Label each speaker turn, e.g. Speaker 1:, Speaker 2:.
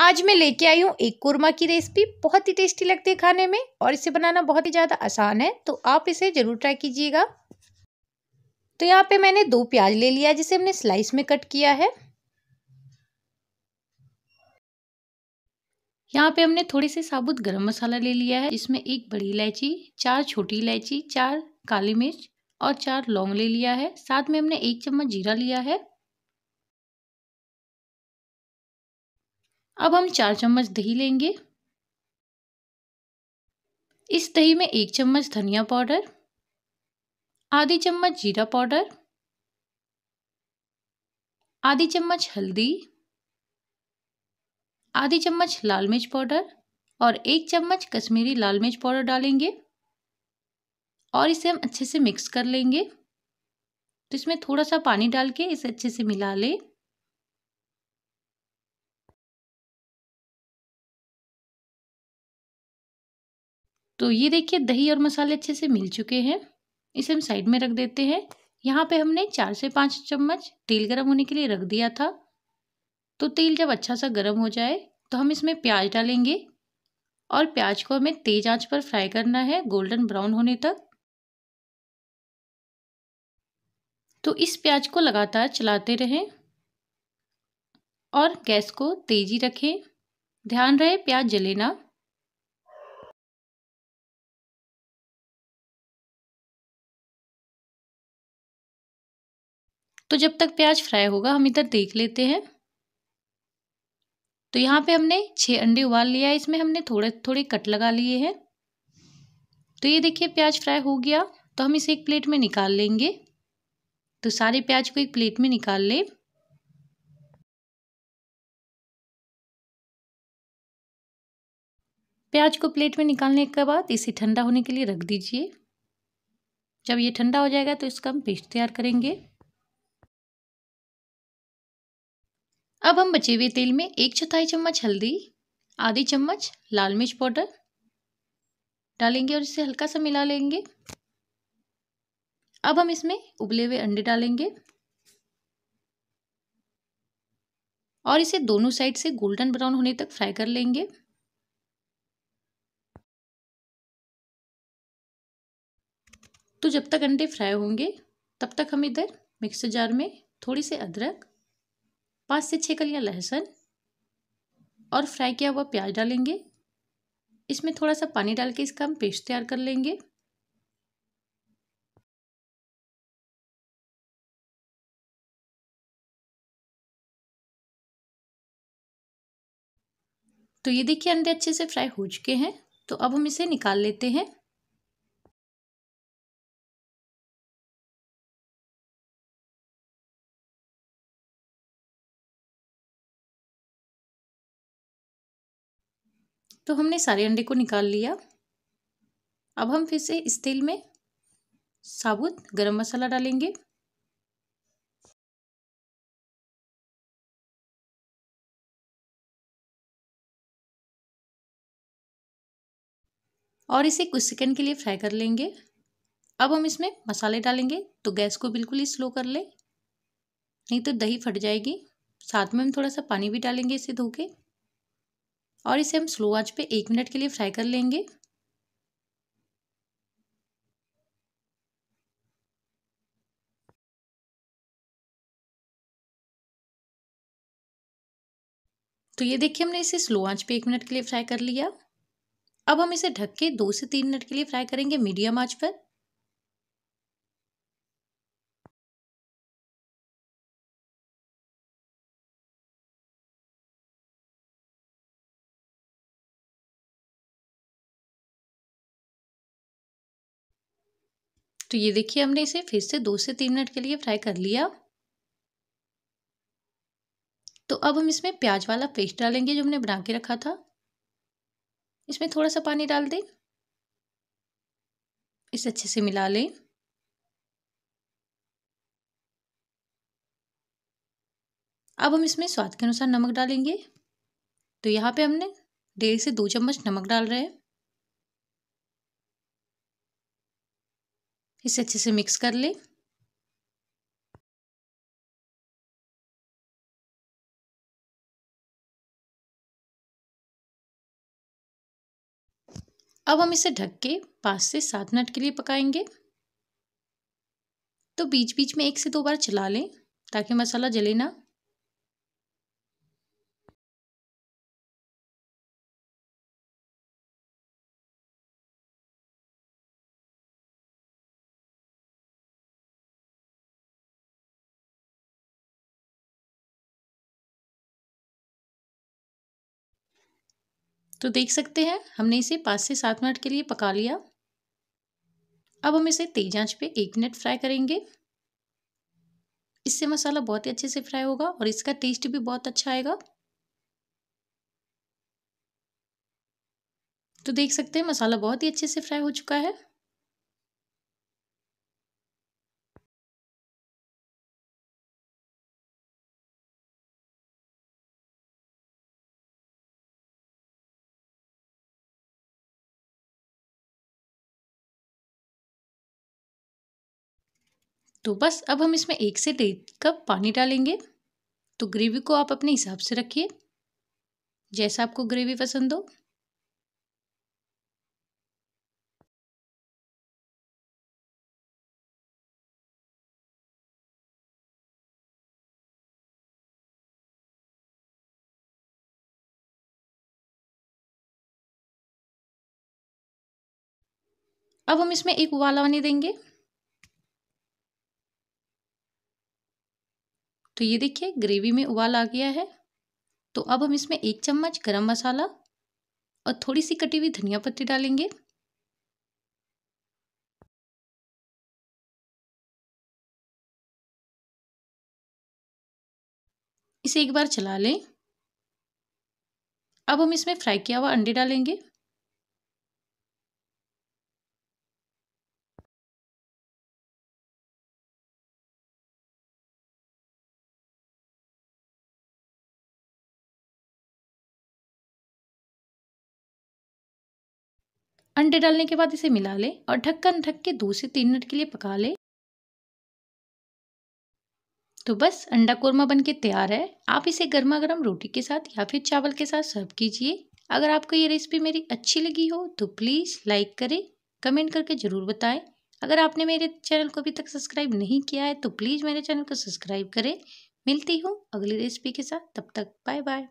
Speaker 1: आज मैं लेके आई हूँ एक कोरमा की रेसिपी बहुत ही टेस्टी लगती है खाने में और इसे बनाना बहुत ही ज़्यादा आसान है तो आप इसे ज़रूर ट्राई कीजिएगा तो यहाँ पे मैंने दो प्याज ले लिया जिसे हमने स्लाइस में कट किया है यहाँ पे हमने थोड़े से साबुत गरम मसाला ले लिया है इसमें एक बड़ी इलायची चार छोटी इलायची चार काली मिर्च और चार लौंग ले लिया है साथ में हमने एक चम्मच जीरा लिया है अब हम चार चम्मच दही लेंगे इस दही में एक चम्मच धनिया पाउडर आधी चम्मच जीरा पाउडर आधी चम्मच हल्दी आधी चम्मच लाल मिर्च पाउडर और एक चम्मच कश्मीरी लाल मिर्च पाउडर डालेंगे और इसे हम अच्छे से मिक्स कर लेंगे तो इसमें थोड़ा सा पानी डाल के इसे अच्छे से मिला लें तो ये देखिए दही और मसाले अच्छे से मिल चुके हैं इसे हम साइड में रख देते हैं यहाँ पे हमने चार से पाँच चम्मच तेल गर्म होने के लिए रख दिया था तो तेल जब अच्छा सा गर्म हो जाए तो हम इसमें प्याज डालेंगे और प्याज को हमें तेज आंच पर फ्राई करना है गोल्डन ब्राउन होने तक तो इस प्याज को लगातार चलाते रहें और गैस को तेजी रखें ध्यान रहे प्याज जले ना तो जब तक प्याज फ्राई होगा हम इधर देख लेते हैं तो यहाँ पे हमने छः अंडे उबाल लिया है इसमें हमने थोड़े थोड़े कट लगा लिए हैं तो ये देखिए प्याज फ्राई हो गया तो हम इसे एक प्लेट में निकाल लेंगे तो सारे प्याज को एक प्लेट में निकाल लें प्याज को प्लेट में निकालने के बाद इसे ठंडा होने के लिए रख दीजिए जब ये ठंडा हो जाएगा तो इसका हम पेस्ट तैयार करेंगे अब हम बचे हुए तेल में एक चौथाई चम्मच हल्दी आधी चम्मच लाल मिर्च पाउडर डालेंगे और इसे हल्का सा मिला लेंगे अब हम इसमें उबले हुए अंडे डालेंगे और इसे दोनों साइड से गोल्डन ब्राउन होने तक फ्राई कर लेंगे तो जब तक अंडे फ्राई होंगे तब तक हम इधर मिक्सर जार में थोड़ी सी अदरक पाँच से छह कलियां लहसुन और फ्राई किया हुआ प्याज डालेंगे इसमें थोड़ा सा पानी डाल के इसका हम पेस्ट तैयार कर लेंगे
Speaker 2: तो ये देखिए अंडे अच्छे से फ्राई हो चुके हैं तो अब हम इसे निकाल लेते हैं
Speaker 1: तो हमने सारे अंडे को निकाल लिया अब हम फिर से इस तेल में साबुत गरम मसाला डालेंगे और इसे कुछ सेकंड के लिए फ्राई कर लेंगे अब हम इसमें मसाले डालेंगे तो गैस को बिल्कुल ही स्लो कर लें नहीं तो दही फट जाएगी साथ में हम थोड़ा सा पानी भी डालेंगे इसे धो के और इसे हम स्लो आंच पे एक मिनट के लिए फ्राई कर लेंगे तो ये देखिए हमने इसे स्लो आंच पे एक मिनट के लिए फ्राई कर लिया अब हम इसे ढक के दो से तीन मिनट के लिए फ्राई करेंगे मीडियम आंच पर तो ये देखिए हमने इसे फिर से दो से तीन मिनट के लिए फ्राई कर लिया तो अब हम इसमें प्याज वाला पेस्ट डालेंगे जो हमने बना के रखा था इसमें थोड़ा सा पानी डाल दें इसे अच्छे से मिला लें अब हम इसमें स्वाद के अनुसार नमक डालेंगे तो यहाँ पे हमने डेढ़ से दो चम्मच नमक डाल रहे हैं इसे अच्छे से मिक्स कर लें अब हम इसे ढक के पाँच से सात मिनट के लिए पकाएंगे तो बीच बीच में एक से दो बार चला लें ताकि मसाला जले ना तो देख सकते हैं हमने इसे पाँच से सात मिनट के लिए पका लिया अब हम इसे तेज आंच पे एक मिनट फ्राई करेंगे इससे मसाला बहुत ही अच्छे से फ्राई होगा और इसका टेस्ट भी बहुत अच्छा आएगा तो देख सकते हैं मसाला बहुत ही अच्छे से फ्राई हो चुका है तो बस अब हम इसमें एक से डेढ़ कप पानी डालेंगे तो ग्रेवी को आप अपने हिसाब से रखिए जैसा आपको ग्रेवी पसंद हो अब हम इसमें एक उबाल आने देंगे तो ये देखिए ग्रेवी में उबाल आ गया है तो अब हम इसमें एक चम्मच गरम मसाला और थोड़ी सी कटी हुई धनिया पत्ती डालेंगे इसे एक बार चला लें अब हम इसमें फ्राई किया हुआ अंडे डालेंगे
Speaker 2: अंडे डालने के बाद इसे
Speaker 1: मिला लें और ढक्कन ढक के दो से तीन मिनट के लिए पका लें तो बस अंडा कोरमा बनके तैयार है आप इसे गर्मा गर्म रोटी के साथ या फिर चावल के साथ सर्व कीजिए अगर आपको ये रेसिपी मेरी अच्छी लगी हो तो प्लीज़ लाइक करें कमेंट करके ज़रूर बताएं अगर आपने मेरे चैनल को अभी तक सब्सक्राइब नहीं किया है तो प्लीज़ मेरे चैनल को सब्सक्राइब करें मिलती हूँ अगली रेसिपी के साथ तब तक बाय बाय